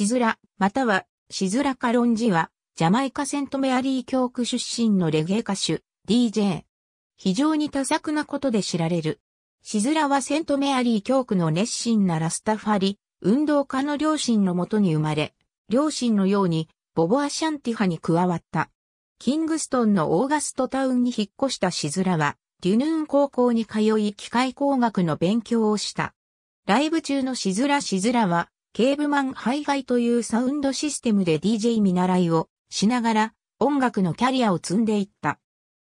しずら、または、しずらかロンジは、ジャマイカセントメアリー教区出身のレゲエ歌手、DJ。非常に多作なことで知られる。しずらはセントメアリー教区の熱心なラスタファリ、運動家の両親のもとに生まれ、両親のように、ボボアシャンティ派に加わった。キングストンのオーガストタウンに引っ越したしずらは、デュヌーン高校に通い機械工学の勉強をした。ライブ中のシズラ・シズラは、ケーブマンハイハイというサウンドシステムで DJ 見習いをしながら音楽のキャリアを積んでいった。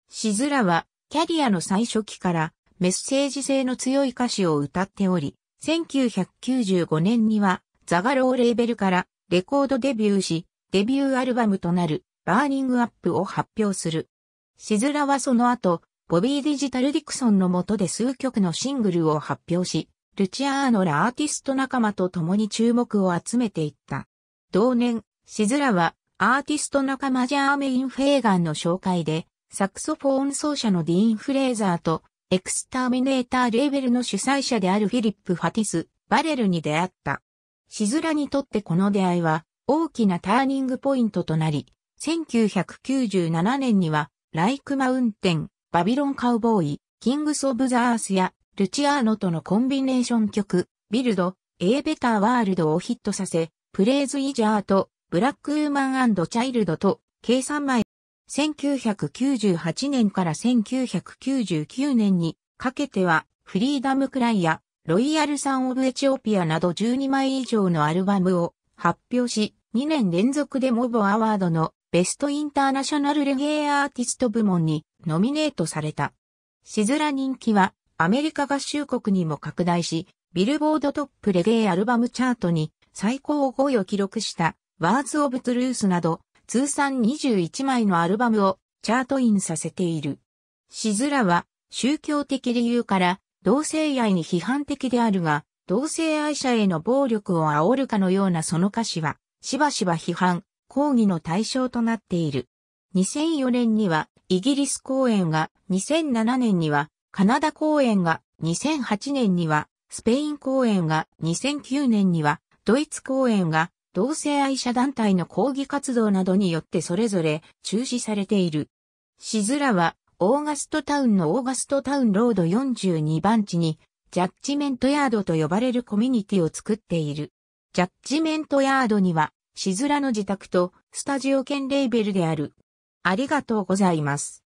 シズラはキャリアの最初期からメッセージ性の強い歌詞を歌っており、1995年にはザガローレーベルからレコードデビューし、デビューアルバムとなるバーニングアップを発表する。シズラはその後、ボビー・ディジタル・ディクソンの下で数曲のシングルを発表し、ルチアーノらアーティスト仲間と共に注目を集めていった。同年、シズラは、アーティスト仲間ジャーメイン・フェーガンの紹介で、サクソフォーン奏者のディーン・フレーザーと、エクスターミネーターレーベルの主催者であるフィリップ・ファティス、バレルに出会った。シズラにとってこの出会いは、大きなターニングポイントとなり、1997年には、ライク・マウンテン、バビロン・カウボーイ、キングス・オブ・ザ・アースや、ルチアーノとのコンビネーション曲、ビルド、A Better World をヒットさせ、プレイズイジャーと、ブラックウーマンチャイルドと、計算枚。1998年から1999年にかけては、フリーダムクライや、ロイヤルサンオブエチオピアなど12枚以上のアルバムを発表し、2年連続でモボアワードのベストインターナショナルレゲエアーティスト部門にノミネートされた。しずら人気はアメリカ合衆国にも拡大し、ビルボードトップレゲエアルバムチャートに最高5位を記録したワーズ・オブ・トゥルースなど通算21枚のアルバムをチャートインさせている。しずらは宗教的理由から同性愛に批判的であるが、同性愛者への暴力を煽るかのようなその歌詞は、しばしば批判、抗議の対象となっている。2004年にはイギリス公演が2007年にはカナダ公演が2008年には、スペイン公演が2009年には、ドイツ公演が同性愛者団体の抗議活動などによってそれぞれ中止されている。シズラは、オーガストタウンのオーガストタウンロード42番地に、ジャッジメントヤードと呼ばれるコミュニティを作っている。ジャッジメントヤードには、シズラの自宅とスタジオ兼レーベルである。ありがとうございます。